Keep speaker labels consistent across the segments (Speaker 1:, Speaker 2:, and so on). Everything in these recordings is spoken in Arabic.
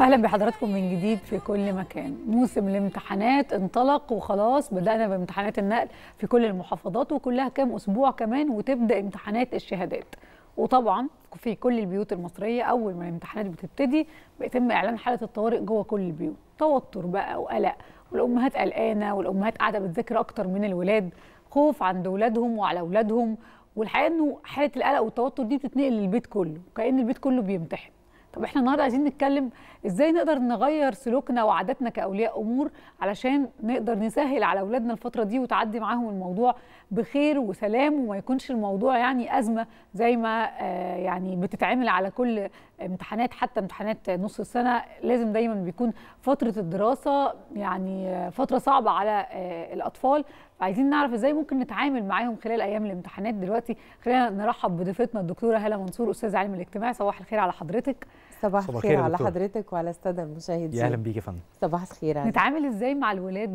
Speaker 1: اهلا بحضراتكم من جديد في كل مكان موسم الامتحانات انطلق وخلاص بدانا بامتحانات النقل في كل المحافظات وكلها كام اسبوع كمان وتبدا امتحانات الشهادات وطبعا في كل البيوت المصريه اول ما الامتحانات بتبتدي بيتم اعلان حاله الطوارئ جوه كل البيوت توتر بقى وقلق والامهات قلقانه والامهات قاعده بتذاكر اكتر من الولاد خوف عند اولادهم وعلى اولادهم والحقيقه انه حاله القلق والتوتر دي بتتنقل للبيت كله كان البيت كله بيمتحن طب احنا النهارده عايزين نتكلم ازاي نقدر نغير سلوكنا وعاداتنا كاولياء امور علشان نقدر نسهل على اولادنا الفتره دي وتعدي معاهم الموضوع بخير وسلام وما يكونش الموضوع يعني ازمه زي ما آه، يعني بتتعمل على كل امتحانات حتى امتحانات نص السنه لازم دايما بيكون فتره الدراسه يعني آه، فتره صعبه على آه، الاطفال عايزين نعرف ازاي ممكن نتعامل معاهم خلال ايام الامتحانات دلوقتي خلينا نرحب بضيفتنا الدكتوره هاله منصور استاذ علم الاجتماع صباح الخير على حضرتك صباح الخير على حضرتك وعلى الساده المشاهدين يا اهلا بيكي يا فندم صباح الخير نتعامل ازاي مع الولاد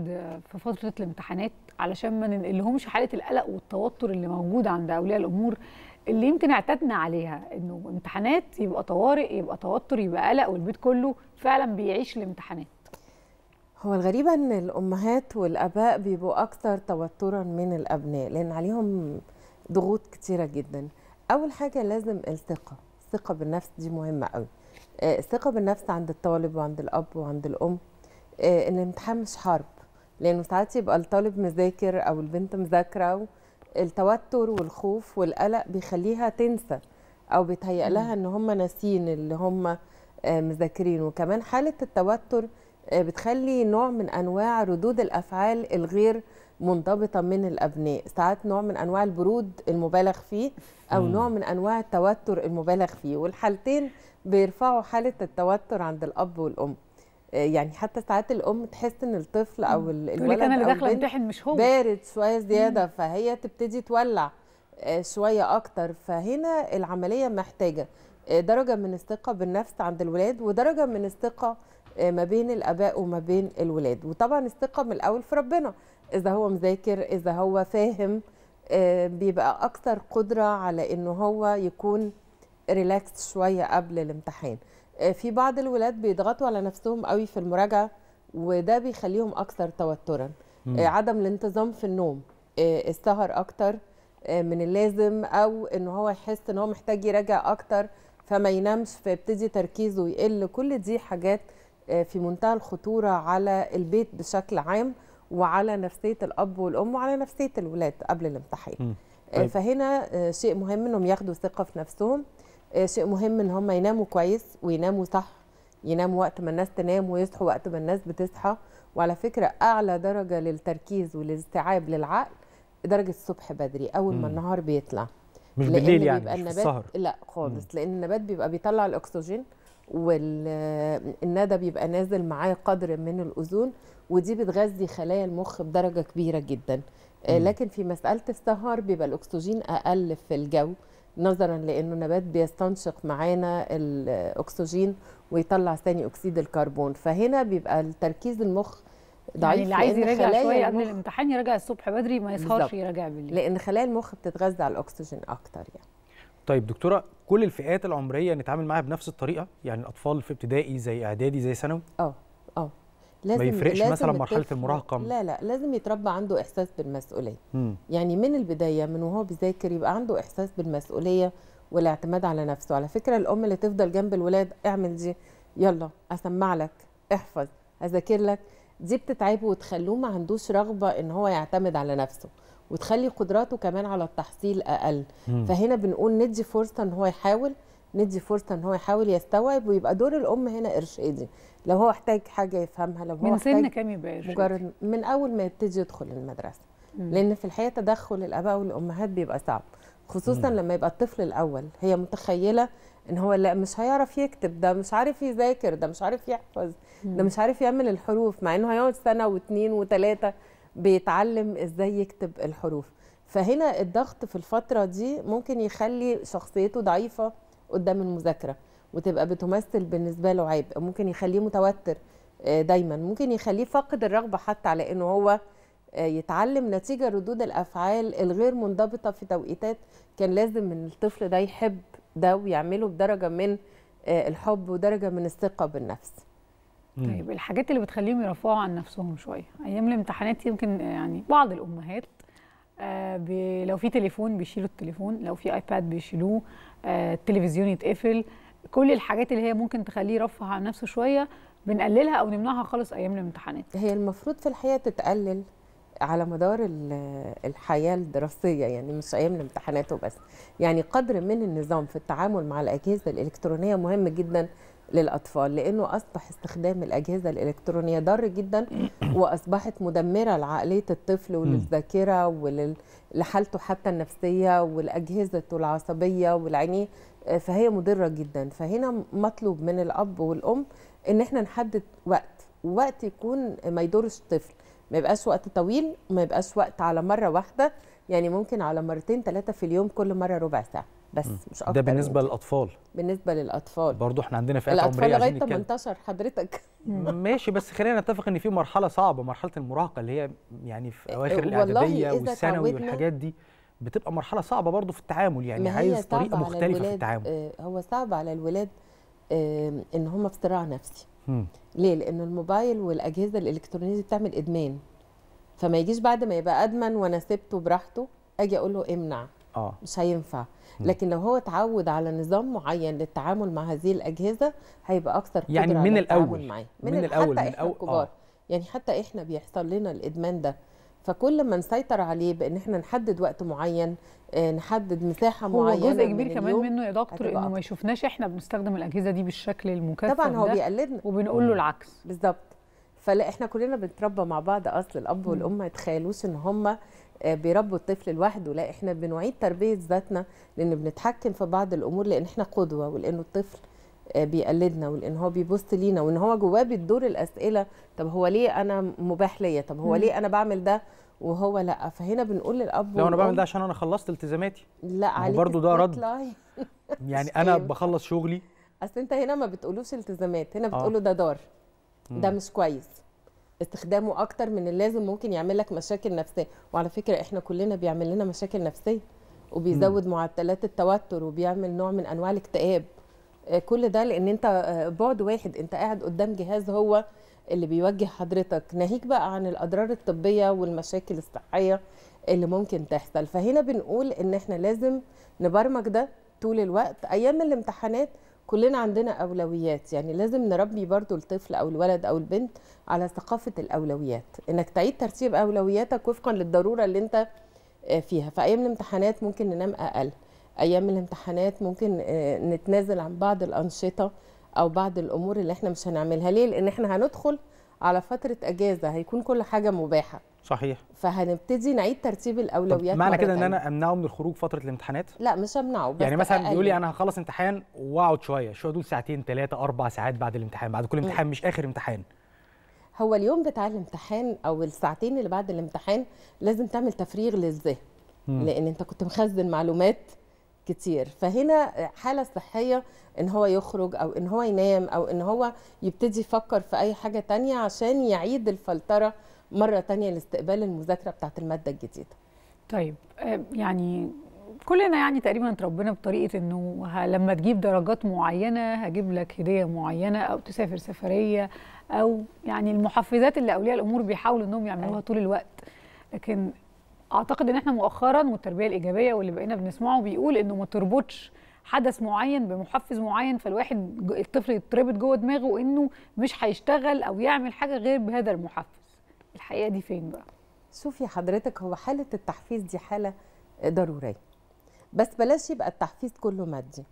Speaker 1: في فتره الامتحانات علشان ما ننقلهمش حاله القلق والتوتر اللي موجود عند اولياء الامور اللي يمكن اعتدنا عليها انه امتحانات يبقى طوارئ يبقى توتر يبقى قلق والبيت كله فعلا بيعيش الامتحانات
Speaker 2: هو الغريب ان الامهات والاباء بيبقوا اكثر توترا من الابناء لان عليهم ضغوط كتيره جدا اول حاجه لازم الثقه الثقه بالنفس دي مهمه قوي آه، الثقه بالنفس عند الطالب وعند الاب وعند الام آه، ان الامتحان مش حرب لانه ساعات يبقى الطالب مذاكر او البنت مذاكره التوتر والخوف والقلق بيخليها تنسى او بيتهيأ لها ان هم ناسيين اللي هم آه، مذاكرين وكمان حاله التوتر بتخلي نوع من انواع ردود الافعال الغير منضبطه من الابناء ساعات نوع من انواع البرود المبالغ فيه او نوع من انواع التوتر المبالغ فيه والحالتين بيرفعوا حاله التوتر عند الاب والام آه، يعني حتى ساعات الام تحس ان الطفل او الولد انا اللي داخله امتحن مش هو بارد شويه زياده فهي تبتدي تولع آه، شويه اكتر فهنا العمليه محتاجه آه، درجه من الثقه بالنفس عند الولاد ودرجه من الثقه ما بين الاباء وما بين الولاد وطبعا الثقه من الاول في ربنا اذا هو مذاكر اذا هو فاهم آه، بيبقى اكثر قدره على انه هو يكون ريلاكس شويه قبل الامتحان آه، في بعض الولاد بيضغطوا على نفسهم قوي في المراجعه وده بيخليهم اكثر توترا مم. آه، عدم الانتظام في النوم السهر اكتر من اللازم او ان هو يحس ان هو محتاج يراجع اكتر فما ينامش فيبتدي تركيزه يقل كل دي حاجات في منتهى الخطوره على البيت بشكل عام وعلى نفسيه الاب والام وعلى نفسيه الولاد قبل الامتحان آه، طيب. فهنا آه، شيء مهم انهم ياخدوا ثقه في نفسهم آه، شيء مهم ان هم يناموا كويس ويناموا صح يناموا وقت ما الناس تنام ويصحوا وقت ما الناس بتصحى وعلى فكره اعلى درجه للتركيز والاستيعاب للعقل درجه الصبح بدري اول ما النهار بيطلع مش بالليل يعني مش النبات السهر لا خالص مم. لان النبات بيبقى بيطلع الاكسجين والندى بيبقى نازل معاه قدر من الاذون ودي بتغذي خلايا المخ بدرجه كبيره جدا آه، لكن في مساله السهر بيبقى الاكسجين اقل في الجو نظرا لانه النبات بيستنشق معانا الاكسجين ويطلع ثاني اكسيد الكربون فهنا بيبقى التركيز المخ يعني ضعيف يعني اللي عايز يراجع شويه قبل الامتحان يراجع الصبح بدري ما يسهرش يراجع بالليل لان خلايا المخ بتتغذى على الاكسجين اكتر يعني
Speaker 3: طيب دكتوره كل الفئات العمريه نتعامل معاها بنفس الطريقه يعني الاطفال في ابتدائي زي اعدادي زي ثانوي
Speaker 2: اه اه لازم ما يفرقش لازم مثلا مرحله المراهقه لا لا لازم يتربى عنده احساس بالمسؤوليه م. يعني من البدايه من وهو بيذاكر يبقى عنده احساس بالمسؤوليه والاعتماد على نفسه على فكره الام اللي تفضل جنب الولاد اعمل دي يلا اسمع لك احفظ اذاكر لك دي بتتعبه وتخلوه ما عندوش رغبه ان هو يعتمد على نفسه وتخلي قدراته كمان على التحصيل اقل مم. فهنا بنقول ندي فرصه ان هو يحاول ندي فرصه ان هو يحاول يستوعب ويبقى دور الام هنا ارشادي لو هو احتاج حاجه يفهمها لو هو من سن كام يبقى مجرد من اول ما يبتدي يدخل المدرسه مم. لان في الحقيقه تدخل الاباء والامهات بيبقى صعب خصوصا مم. لما يبقى الطفل الاول هي متخيله ان هو لا مش هيعرف يكتب ده مش عارف يذاكر ده مش عارف يحفظ ده مش عارف يعمل الحروف مع انه هيقعد سنه واثنين وثلاثه بيتعلم ازاي يكتب الحروف فهنا الضغط في الفتره دي ممكن يخلي شخصيته ضعيفه قدام المذاكره وتبقى بتمثل بالنسبه له عيب ممكن يخليه متوتر آه، دايما ممكن يخليه فاقد الرغبه حتى على انه هو آه، يتعلم نتيجه ردود الافعال الغير منضبطه في توقيتات كان لازم ان الطفل ده يحب ده ويعمله بدرجه من آه، الحب ودرجه من الثقه بالنفس طيب الحاجات اللي بتخليهم يرفعوا عن نفسهم شويه ايام الامتحانات يمكن يعني
Speaker 1: بعض الامهات آه لو في تليفون بيشيلوا التليفون لو في ايباد بيشيلوه آه التلفزيون يتقفل كل الحاجات اللي هي ممكن تخليه يرفه عن نفسه شويه بنقللها او نمنعها خالص ايام الامتحانات هي المفروض في الحقيقه تتقلل
Speaker 2: على مدار الحياه الدراسيه يعني مش ايام الامتحانات وبس يعني قدر من النظام في التعامل مع الاجهزه الالكترونيه مهم جدا للاطفال لانه اصبح استخدام الاجهزه الالكترونيه ضار جدا واصبحت مدمره لعقليه الطفل وللذاكره ولحالته حتى النفسيه ولاجهزته العصبيه والعينيه فهي مضره جدا فهنا مطلوب من الاب والام ان احنا نحدد وقت وقت يكون ما يدورش الطفل ما يبقاش وقت طويل ما يبقاش وقت على مره واحده يعني ممكن على مرتين ثلاثه في اليوم كل مره ربع ساعه بس مش اكتر ده يعني. بالنسبه للاطفال بالنسبه للاطفال برضه احنا عندنا فئات عمريه الاطفال لغايه 18 حضرتك ماشي
Speaker 3: بس خلينا نتفق ان في مرحله صعبه مرحله المراهقه اللي هي يعني في إيه، اواخر الاعداديه والثانوي والحاجات دي بتبقى مرحله صعبه برضه في التعامل يعني عايز طريقه مختلفه في التعامل
Speaker 2: آه هو صعب على الولاد آه ان هم في صراع نفسي ليه لان الموبايل والاجهزه الالكترونيه دي بتعمل ادمان فما يجيش بعد ما يبقى ادمن وانا سبته براحته اجي اقول له امنع اه مش هينفع لكن لو هو اتعود على نظام معين للتعامل مع هذه الاجهزه هيبقى اكثر قدره يعني من الاول معي. من, من الاول حتى من الاول آه. الكبار آه. يعني حتى احنا بيحصل لنا الادمان ده فكل ما نسيطر عليه بان احنا نحدد وقت معين آه، نحدد مساحه هو معينه هو جزء كبير من كمان منه يا دكتور انه
Speaker 1: ما يشوفناش احنا بنستخدم الاجهزه دي بالشكل المكثف طبعا هو بيقلدنا وبنقول له العكس
Speaker 2: بالظبط فلا احنا كلنا بنتربى مع بعض اصل الاب والام ما يتخيلوش ان هم آه، بيربوا الطفل لوحده لا احنا بنعيد تربيه ذاتنا لان بنتحكم في بعض الامور لان احنا قدوه ولان الطفل آه، بيقلدنا ولان هو بيبص لينا وان هو جواه بتدور الاسئله طب هو ليه انا مباح ليا طب هو ليه انا بعمل ده وهو لا فهنا بنقول للاب لو انا بعمل ده
Speaker 3: عشان انا خلصت التزاماتي
Speaker 2: لا عليك برضه ده رد يعني انا
Speaker 3: بخلص شغلي
Speaker 2: اصل انت هنا ما بتقولوش التزامات هنا آه. بتقوله ده دار ده مش كويس استخدامه اكتر من اللازم ممكن يعمل لك مشاكل نفسيه وعلى فكره احنا كلنا بيعمل لنا مشاكل نفسيه وبيزود م. معدلات التوتر وبيعمل نوع من انواع الاكتئاب آه، كل ده لان انت آه، بعد واحد انت قاعد قدام جهاز هو اللي بيوجه حضرتك ناهيك بقى عن الاضرار الطبيه والمشاكل الصحيه اللي ممكن تحصل فهنا بنقول ان احنا لازم نبرمج ده طول الوقت ايام الامتحانات كلنا عندنا اولويات يعني لازم نربي برضو الطفل او الولد او البنت على ثقافه الاولويات انك تعيد ترتيب اولوياتك وفقا للضروره اللي انت آه، فيها فايام الامتحانات ممكن ننام اقل ايام الامتحانات ممكن آه، نتنازل عن بعض الانشطه او بعض الامور اللي احنا مش هنعملها ليه لان احنا هندخل على فتره اجازه هيكون كل حاجه مباحه صحيح فهنبتدي نعيد ترتيب الاولويات معنى كده ان انا
Speaker 3: امنعه من الخروج فتره الامتحانات
Speaker 2: لا مش امنعه بس يعني مثلا بيقول لي انا
Speaker 3: هخلص امتحان واقعد شويه شويه دول ساعتين ثلاثه اربع ساعات بعد الامتحان بعد كل امتحان مش اخر امتحان
Speaker 2: هو اليوم بتاع الامتحان او الساعتين اللي بعد الامتحان لازم تعمل تفريغ للذهن لان انت كنت مخزن معلومات كتير فهنا حالة صحية ان هو يخرج او ان هو ينام او ان هو يبتدي يفكر في اي حاجة تانية عشان يعيد الفلترة مره ثانيه لاستقبال المذاكره بتاعت الماده الجديده طيب آه، يعني كلنا يعني تقريبا اتربينا بطريقه
Speaker 1: انه لما تجيب درجات معينه هجيب لك هديه معينه او تسافر سفريه او يعني المحفزات اللي اولياء الامور بيحاولوا انهم يعملوها طول الوقت لكن اعتقد ان احنا مؤخرا والتربيه الايجابيه واللي بقينا بنسمعه بيقول انه ما تربطش حدث معين بمحفز معين فالواحد الطفل يتربط جوه دماغه انه
Speaker 2: مش هيشتغل او يعمل حاجه غير بهذا المحفز الحقيقه دي فين بقى شوفي حضرتك هو حاله التحفيز دي حاله ضروريه بس بلاش يبقى التحفيز كله مادي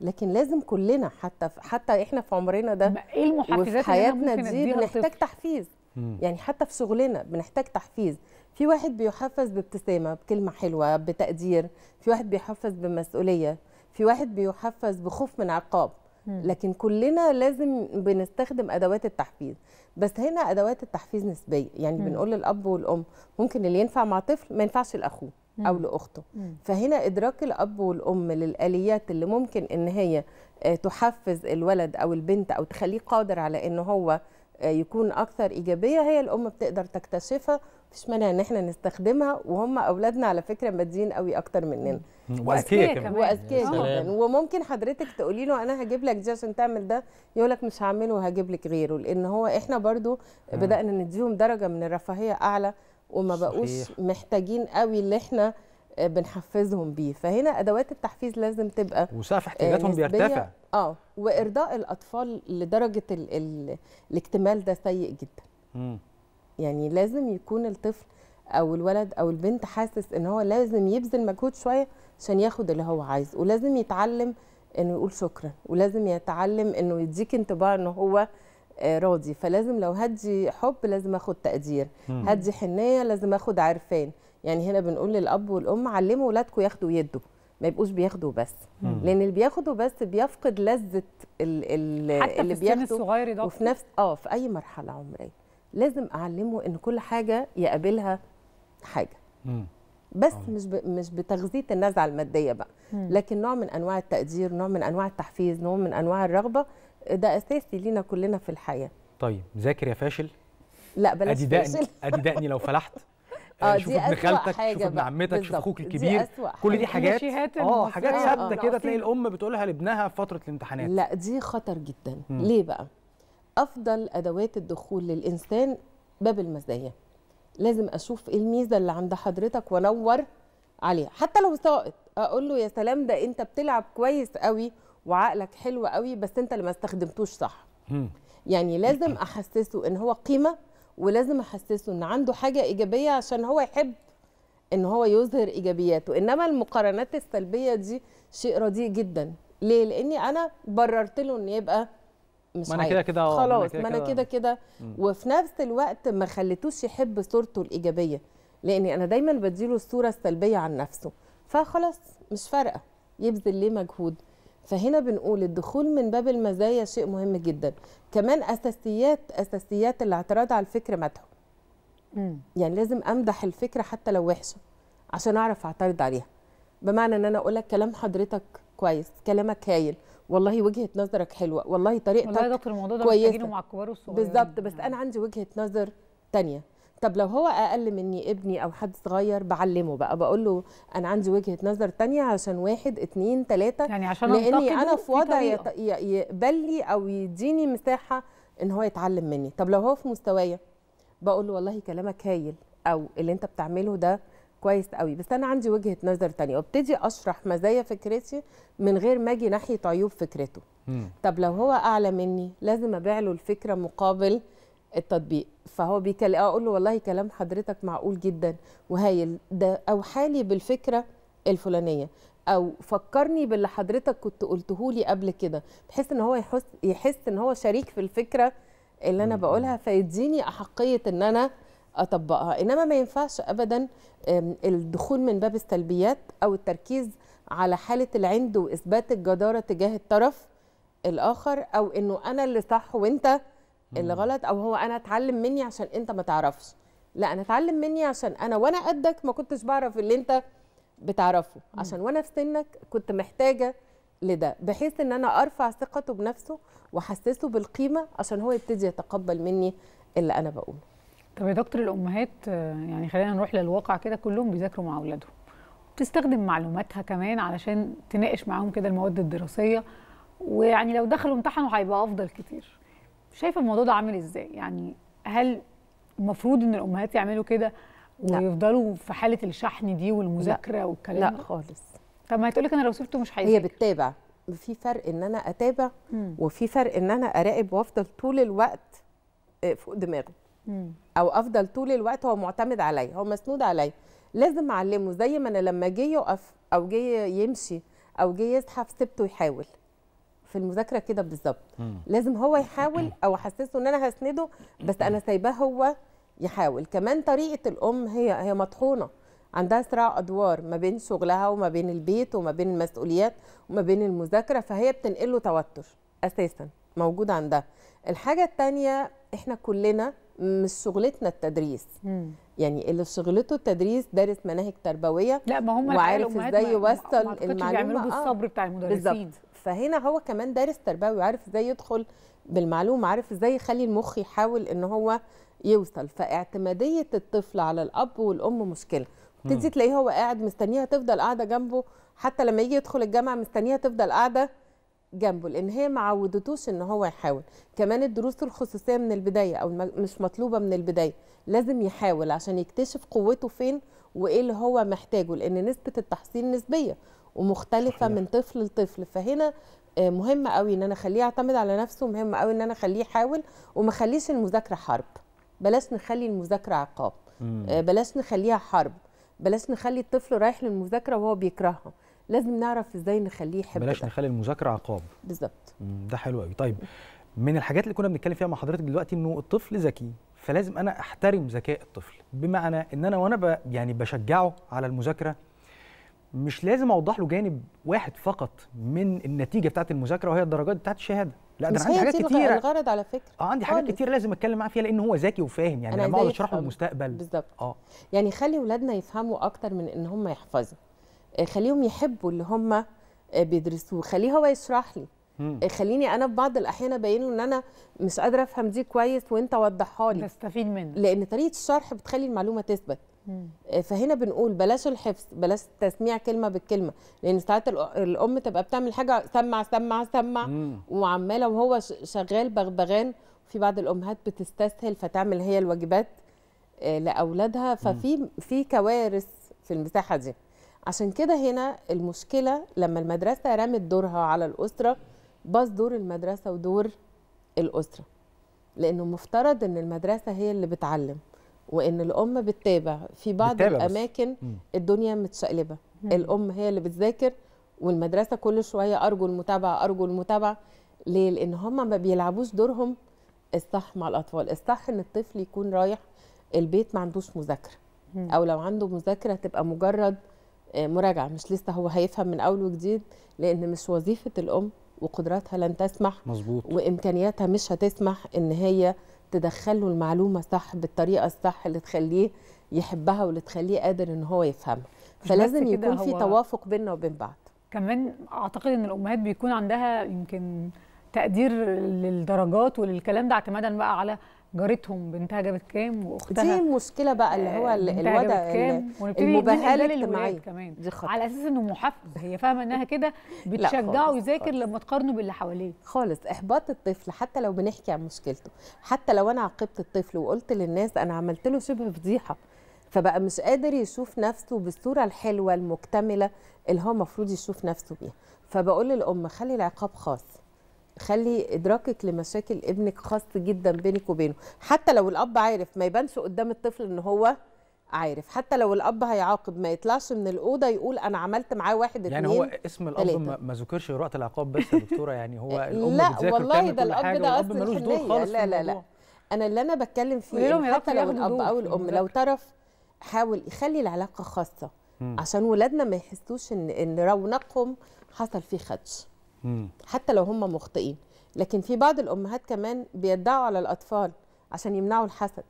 Speaker 2: لكن لازم كلنا حتى حتى احنا في عمرنا ده ايه المحفزات وفي حياتنا دي بنحتاج تحفيز مم. يعني حتى في شغلنا بنحتاج تحفيز في واحد بيحفز بابتسامه بكلمه حلوه بتقدير في واحد بيحفز بمسؤوليه في واحد بيحفز بخوف من عقاب لكن كلنا لازم بنستخدم ادوات التحفيز بس هنا ادوات التحفيز نسبيه يعني مم. بنقول للاب والام ممكن اللي ينفع مع طفل ما ينفعش لاخوه او لاخته فهنا ادراك الاب والام للاليات اللي ممكن ان هي آه، تحفز الولد او البنت او تخليه قادر على ان هو آه، يكون اكثر ايجابيه هي الام بتقدر تكتشفها مفيش مانع ان احنا نستخدمها وهم اولادنا على فكره مادين قوي اكتر مننا
Speaker 3: واذكياء كمان
Speaker 2: واذكياء جدا وممكن حضرتك تقولي له انا هجيب لك دي عشان تعمل ده يقول لك مش هعمله وهجيب لك غيره لان هو احنا برضو بدانا نديهم درجه من الرفاهيه اعلى وما بقوش محتاجين قوي اللي احنا آه، بنحفزهم بيه فهنا ادوات التحفيز لازم تبقى آه، وسقف احتياجاتهم بيرتفع اه وارضاء الاطفال لدرجه الاكتمال ده سيء جدا مم. يعني لازم يكون الطفل او الولد او البنت حاسس ان هو لازم يبذل مجهود شويه عشان ياخد اللي هو عايزه ولازم يتعلم انه يقول شكرا ولازم يتعلم انه يديك انطباع ان هو آه، راضي فلازم لو هدي حب لازم اخد تقدير مم. هدي حنيه لازم اخد عرفان يعني هنا بنقول للاب والام علموا اولادكم ياخدوا يدوا ما يبقوش بياخدوا بس مم. لان اللي بياخدوا بس بيفقد لذه ال ال حتى في السن الصغير ده وفي نفس اه في اي مرحله عمريه لازم اعلمه ان كل حاجه يقابلها حاجه بس آه. مش مش بتغذيه النزعه الماديه بقى لكن نوع من انواع التقدير نوع من انواع التحفيز نوع من انواع الرغبه ده اساسي لينا كلنا في الحياه
Speaker 3: طيب ذاكر يا فاشل
Speaker 2: لا بلاش ادي دقني
Speaker 3: ادي دقني لو فلحت آه،, آه شوف ابن خالتك شوف ابن عمتك شوف اخوك الكبير دي كل دي حاجات اه حاجات ثابته آه، كده تلاقي الام
Speaker 2: بتقولها لابنها في فتره الامتحانات لا دي خطر جدا مم. ليه بقى افضل ادوات الدخول للانسان باب المزايا لازم اشوف ايه الميزه اللي عند حضرتك وانور عليها حتى لو سائط اقول له يا سلام ده انت بتلعب كويس قوي وعقلك حلو قوي بس انت اللي ما استخدمتوش صح يعني لازم احسسه ان هو قيمه ولازم احسسه ان عنده حاجه ايجابيه عشان هو يحب ان هو يظهر ايجابياته انما المقارنات السلبيه دي شيء رديء جدا ليه لاني انا بررت له ان يبقى مش ما انا كده كده آه، خلاص ما انا كده كده وفي نفس الوقت ما خليتوش يحب صورته الايجابيه لان انا دايما بديله الصوره السلبيه عن نفسه فخلاص مش فارقه يبذل ليه مجهود فهنا بنقول الدخول من باب المزايا شيء مهم جدا كمان اساسيات اساسيات الاعتراض على الفكر مدحه يعني لازم امدح الفكره حتى لو وحشه عشان اعرف اعترض عليها بمعنى ان انا اقول لك كلام حضرتك كويس كلامك هايل والله وجهه نظرك حلوه والله طريقتك والله يا دكتور الموضوع ده محتاجينه مع الكبار والصغيرين بالظبط بس يعني. انا عندي وجهه نظر ثانيه طب لو هو اقل مني ابني او حد صغير بعلمه بقى بقول له انا عندي وجهه نظر تانية عشان واحد اتنين تلاته يعني عشان لاني انا في وضع يقبلني او يديني مساحه ان هو يتعلم مني طب لو هو في مستوايا بقول له والله كلامك هايل او اللي انت بتعمله ده كويس قوي بس انا عندي وجهه نظر تانية وابتدي اشرح مزايا فكرتي من غير ما اجي ناحيه عيوب فكرته مم. طب لو هو اعلى مني لازم ابيع له الفكره مقابل التطبيق فهو بيكلم آه، اقول له والله كلام حضرتك معقول جدا وهايل ده او حالي بالفكره الفلانيه او فكرني باللي حضرتك كنت قلته لي قبل كده بحيث ان هو يحس يحس ان هو شريك في الفكره اللي انا بقولها فيديني احقيه ان انا اطبقها انما ما ينفعش ابدا الدخول من باب السلبيات او التركيز على حاله العند واثبات الجداره تجاه الطرف الاخر او انه انا اللي صح وانت اللي غلط او هو انا اتعلم مني عشان انت ما تعرفش لا انا اتعلم مني عشان انا وانا قدك ما كنتش بعرف اللي انت بتعرفه عشان وانا في سنك كنت محتاجه لده بحيث ان انا ارفع ثقته بنفسه واحسسه بالقيمه عشان هو يبتدي يتقبل مني اللي انا بقوله
Speaker 1: طب يا دكتور الامهات آه، يعني خلينا نروح للواقع كده كلهم بيذاكروا مع اولادهم بتستخدم معلوماتها كمان علشان تناقش معاهم كده المواد الدراسيه ويعني لو دخلوا امتحنوا هيبقى افضل كتير شايفه الموضوع ده عامل ازاي يعني هل المفروض ان الامهات يعملوا كده ويفضلوا
Speaker 2: في حاله الشحن دي والمذاكره لا. والكلام لا خالص طب ما هتقولك انا لو سبته مش هيذاكر هي بتتابع في فرق ان انا اتابع مم. وفي فرق ان انا اراقب وافضل طول الوقت آه، فوق دماغه او افضل طول الوقت هو معتمد عليا هو مسنود عليا لازم اعلمه زي ما انا لما جه يقف او جه يمشي او جه يزحف سبته يحاول في المذاكره كده بالظبط لازم هو يحاول او احسسه ان انا هسنده بس انا سايباه هو يحاول كمان طريقه الام هي هي مطحونه عندها صراع ادوار ما بين شغلها وما بين البيت وما بين المسؤوليات وما بين المذاكره فهي بتنقله توتر اساسا موجود عندها الحاجه الثانيه احنا كلنا مش شغلتنا التدريس مم. يعني اللي في شغلته التدريس دارس مناهج تربويه لا ما هم وعارف ازاي يوصل المعلومه بيعملوا آه. بالصبر
Speaker 1: بتاع المدرسين
Speaker 2: فهنا هو كمان دارس تربوي وعارف ازاي يدخل بالمعلومه عارف ازاي يخلي المخ يحاول ان هو يوصل فاعتماديه الطفل على الاب والام مشكله تبتدي تلاقيه هو قاعد مستنيها تفضل قاعده جنبه حتى لما يجي يدخل الجامعه مستنيها تفضل قاعده جنبه لان هي ما عودتوش ان هو يحاول كمان الدروس الخصوصيه من البدايه او مش مطلوبه من البدايه لازم يحاول عشان يكتشف قوته فين وايه اللي هو محتاجه لان نسبه التحصيل نسبيه ومختلفه صحيح. من طفل لطفل فهنا آه، مهم قوي ان انا اخليه يعتمد على نفسه مهم قوي ان انا اخليه يحاول وما اخليش المذاكره حرب بلاش نخلي المذاكره عقاب مم. آه، بلاش نخليها حرب بلاش نخلي الطفل رايح للمذاكره وهو بيكرهها لازم نعرف ازاي نخليه يحب بلاش
Speaker 3: نخلي المذاكره عقاب بالظبط ده حلو قوي طيب من الحاجات اللي كنا بنتكلم فيها مع حضرتك دلوقتي انه الطفل ذكي فلازم انا احترم ذكاء الطفل بمعنى ان انا وانا ب... يعني بشجعه على المذاكره مش لازم اوضح له جانب واحد فقط من النتيجه بتاعت المذاكره وهي الدرجات بتاعت الشهاده لا انا عندي حاجات كتير الغرض
Speaker 2: على فكره اه عندي حاجات كتير لازم اتكلم معاه فيها لان هو ذكي وفاهم يعني لما اقعد اشرح له المستقبل بالظبط اه يعني خلي اولادنا يفهموا اكتر من ان هم يحفظوا آه، خليهم يحبوا اللي هم آه، بيدرسوه خليه هو يشرح لي آه، خليني انا في بعض الاحيان ابين له ان انا مش قادره افهم دي كويس وانت وضحها لي تستفيد منه لان طريقه الشرح بتخلي المعلومه تثبت فهنا بنقول بلاش الحفظ بلاش تسميع كلمه بالكلمه لان ساعات الام تبقى بتعمل حاجه سمع سمع سمع مم. وعماله وهو شغال بغبغان في بعض الامهات بتستسهل فتعمل هي الواجبات لاولادها ففي في كوارث في المساحه دي عشان كده هنا المشكله لما المدرسه رمت دورها على الاسره باظ دور المدرسه ودور الاسره لانه مفترض ان المدرسه هي اللي بتعلم وان الام بتتابع في بعض بتتابع الاماكن بس. الدنيا متشقلبه الام هي اللي بتذاكر والمدرسه كل شويه ارجو المتابعه ارجو المتابعه ليه لان هم ما بيلعبوش دورهم الصح مع الاطفال الصح ان الطفل يكون رايح البيت ما عندوش مذاكره او لو عنده مذاكره تبقى مجرد آه، مراجعه مش لسه هو هيفهم من اول وجديد لان مش وظيفه الام وقدراتها لن تسمح مظبوط وامكانياتها مش هتسمح ان هي تدخله المعلومه صح بالطريقه الصح اللي تخليه يحبها واللي تخليه قادر ان هو يفهمها فلازم يكون في توافق بيننا وبين بعض كمان اعتقد
Speaker 1: ان الامهات بيكون عندها يمكن تقدير للدرجات وللكلام ده اعتمادا بقى على جارتهم بنتها جابت كام واختها دي
Speaker 2: مشكله بقى اللي هو آه، الوضع المبهله الاجتماعي كمان دي
Speaker 1: خطر. على اساس انه محفز هي فاهمه انها كده بتشجعه يذاكر لما
Speaker 2: تقارنه باللي حواليه خالص احباط الطفل حتى لو بنحكي عن مشكلته حتى لو انا عاقبت الطفل وقلت للناس انا عملت له شبه فضيحه فبقى مش قادر يشوف نفسه بالصوره الحلوه المكتمله اللي هو المفروض يشوف نفسه بيها فبقول للام خلي العقاب خاص خلي ادراكك لمشاكل ابنك خاص جدا بينك وبينه حتى لو الاب عارف ما يبانش قدام الطفل ان هو عارف حتى لو الاب هيعاقب ما يطلعش من الاوضه يقول انا عملت معاه واحد يعني اتنين يعني هو اسم الاب
Speaker 3: ما ذكرش وقت العقاب بس يا دكتوره يعني هو الام لا والله ده الاب ده اصلا ملوش دور خالص لا لا
Speaker 2: لا انا اللي انا بتكلم فيه حتى لو الاب او الام لو طرف حاول يخلي العلاقه خاصه عشان ولادنا ما يحسوش ان ان رونقهم حصل فيه خدش حتى لو هم مخطئين لكن في بعض الامهات كمان بيدعوا على الاطفال عشان يمنعوا الحسد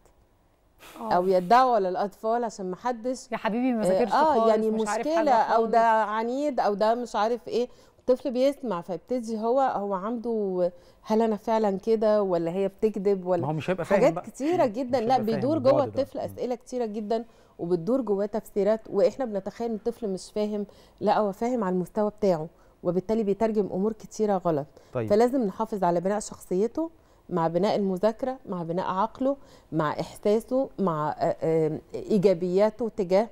Speaker 2: أوه. او يدعوا على الاطفال عشان ما حدش يا حبيبي ما ذاكرش اه, آه، يعني مشكله او ده عنيد او ده مش عارف ايه الطفل بيسمع فيبتدي هو هو عنده هل انا فعلا كده ولا هي بتكذب ولا ما هو مش هيبقى فاهم حاجات كتيره جدا لا بيدور جوه الطفل اسئله كتيره جدا وبتدور جواه تفسيرات واحنا بنتخيل الطفل مش فاهم لا هو فاهم على المستوى بتاعه وبالتالي بيترجم امور كتيره غلط طيب. فلازم نحافظ على بناء شخصيته مع بناء المذاكره مع بناء عقله مع احساسه مع آه، آه، ايجابياته تجاه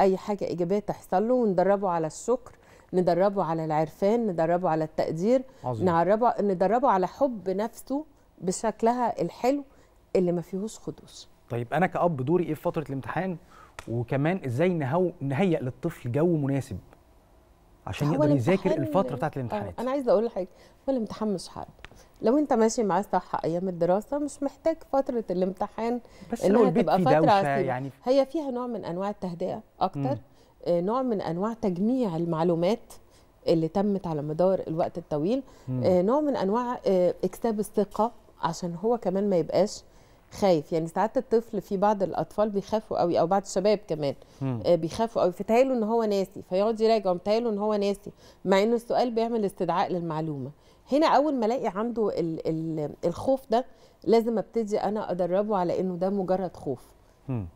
Speaker 2: اي حاجه ايجابيه تحصل له وندربه على الشكر ندربه على العرفان ندربه على التقدير عظيم. ندربه على حب نفسه بشكلها الحلو اللي ما فيهوش خدوش
Speaker 3: طيب انا كاب دوري ايه في فتره الامتحان وكمان ازاي نهيئ للطفل جو مناسب عشان يقدر يذاكر الفتره بتاعت الامتحانات
Speaker 2: انا عايزه اقول حاجه هو الامتحان مش حرب لو انت ماشي معاه صح ايام الدراسه مش محتاج فتره الامتحان بس انها تبقى فتره يعني هي فيها نوع من انواع التهدئه اكتر م. آه، نوع من انواع تجميع المعلومات اللي تمت على مدار الوقت الطويل م. آه، نوع من انواع آه، اكتساب اكساب الثقه عشان هو كمان ما يبقاش خايف يعني ساعات الطفل في بعض الاطفال بيخافوا قوي او بعض الشباب كمان آه بيخافوا قوي فتهيأله ان هو ناسي فيقعد يراجع ومتهيأله ان هو ناسي مع ان السؤال بيعمل استدعاء للمعلومه هنا اول ما الاقي عنده الـ الـ الخوف ده لازم ابتدي انا ادربه على انه ده مجرد خوف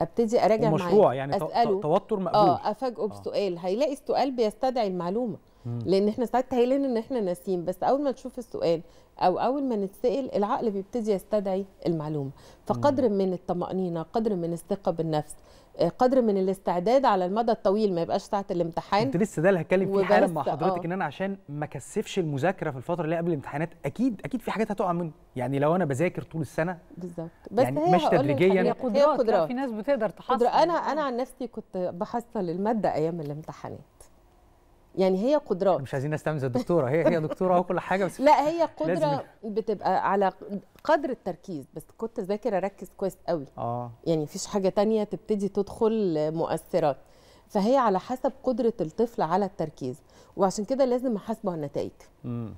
Speaker 2: ابتدي اراجع معاه مشروع يعني أسأله توتر مقبول اه افاجئه آه. بسؤال هيلاقي السؤال بيستدعي المعلومه لان احنا ساعات تهيلنا ان احنا ناسيين بس اول ما نشوف السؤال او اول ما نتسال العقل بيبتدي يستدعي المعلومه فقدر من الطمانينه قدر من الثقه بالنفس آه، قدر من الاستعداد على المدى الطويل ما يبقاش ساعه الامتحان كنت لسه ده اللي هتكلم فيه حالا مع آه. حضرتك ان
Speaker 3: انا عشان ما اكثفش المذاكره في الفتره اللي قبل الامتحانات اكيد اكيد في حاجات هتقع مني يعني لو انا بذاكر طول السنه
Speaker 2: بالظبط بس يعني هي مش تدريجيا هي قدرات في ناس بتقدر تحصل انا انا عن نفسي كنت بحصل الماده ايام الامتحانات يعني هي قدرات مش عايزين نستمزج الدكتوره هي هي دكتوره وكل حاجه بس لا هي قدره لازم... بتبقى على قدر التركيز بس كنت ذاكر اركز كويس قوي اه يعني مفيش حاجه تانية تبتدي تدخل مؤثرات فهي على حسب قدره الطفل على التركيز وعشان كده لازم احاسبه على النتائج امم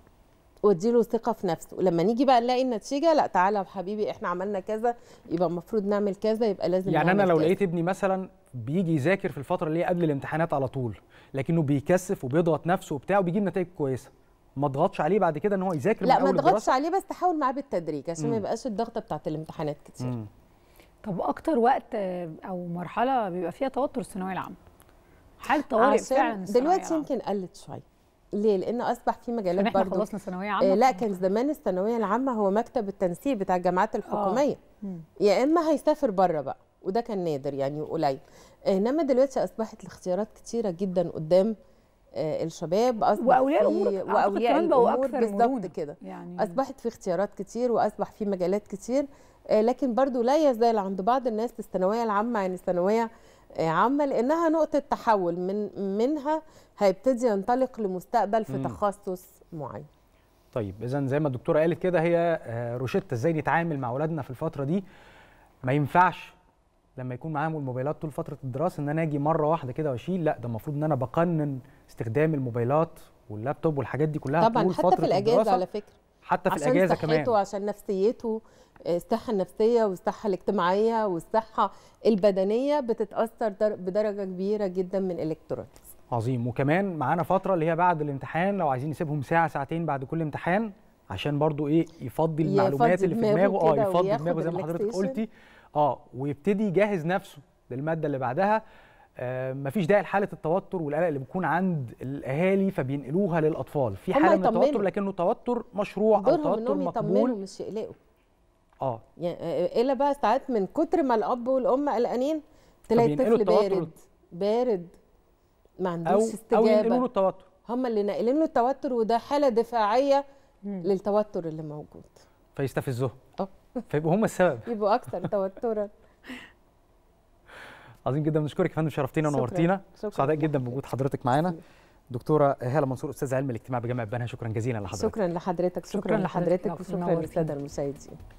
Speaker 2: واديله ثقه في نفسه ولما نيجي بقى نلاقي النتيجه لا تعالى يا حبيبي احنا عملنا كذا يبقى المفروض نعمل كذا يبقى لازم يعني انا لو كذا. لقيت
Speaker 3: ابني مثلا بيجي يذاكر في الفتره اللي هي قبل الامتحانات على طول لكنه بيكثف وبيضغط نفسه وبتاع وبيجيب نتائج كويسه ما اضغطش عليه بعد كده ان هو يذاكر لا ما اضغطش
Speaker 2: عليه بس تحاول معاه بالتدريج عشان ما يبقاش الضغطه بتاعه الامتحانات كتير مم. طب اكتر وقت آه، او مرحله بيبقى فيها توتر الثانويه العامه حاله طوارئ فعلا دلوقتي يمكن قلت شويه ليه؟ لان اصبح في مجالات احنا برضه خلصنا ثانويه آه، عامه آه لا كان زمان الثانويه العامه هو مكتب التنسيق بتاع الجامعات آه. الحكوميه يا اما هيسافر بره بقى وده كان نادر يعني وقليل آه، انما دلوقتي اصبحت الاختيارات كتيره جدا قدام الشباب اصبح واولياء الامور واولياء الامور بالظبط كده يعني اصبحت في اختيارات كتير واصبح في مجالات كتير آه، لكن برضو لا يزال عند بعض الناس الثانويه العامه عن يعني الثانويه آه، عامه لانها نقطه تحول من منها هيبتدي ينطلق لمستقبل في تخصص معين
Speaker 3: طيب اذا زي ما الدكتوره قالت كده هي آه، روشته ازاي نتعامل مع اولادنا في الفتره دي ما ينفعش لما يكون معاهم الموبايلات طول فتره الدراسه ان انا اجي مره واحده كده واشيل لا ده المفروض ان انا بقنن استخدام الموبايلات واللابتوب والحاجات دي كلها طبعا طول حتى فترة في الاجازه الدراسة. على فكره
Speaker 2: حتى في الاجازه كمان عشان صحته عشان نفسيته آه، الصحه النفسيه والصحه الاجتماعيه والصحه البدنيه بتتاثر بدرجه كبيره جدا من الالكترونكس
Speaker 3: عظيم وكمان معانا فتره اللي هي بعد الامتحان لو عايزين نسيبهم ساعه ساعتين بعد كل امتحان عشان برضو ايه يفضي المعلومات اللي في دماغه اه يفضي دماغه زي ما حضرتك قلتي اه ويبتدي يجهز نفسه للماده اللي بعدها آه، مفيش داعي لحاله التوتر والقلق اللي بيكون عند الاهالي فبينقلوها للاطفال في حاله من التوتر لكنه توتر مشروع او توتر مقبول مش يقلقوا اه
Speaker 2: يعني آه، الا بقى ساعات من كتر ما الاب والام قلقانين
Speaker 3: تلاقي الطفل بارد
Speaker 2: بارد ما عندوش استجابه او ينقلوا له التوتر هم اللي ناقلين له التوتر وده حاله دفاعيه مم. للتوتر اللي موجود
Speaker 3: فيستفزوه اه فيبقوا هم السبب
Speaker 2: يبقوا اكثر توترا
Speaker 3: عظيم جدا بنشكرك يا فندم شرفتينا ونورتينا سعداء جدا بوجود حضرتك معانا دكتوره هاله منصور استاذ علم الاجتماع بجامعه بنها شكرا جزيلا لحضرتك
Speaker 2: شكرا لحضرتك شكرا, لحضرتك وشكرا للساده المشاهدين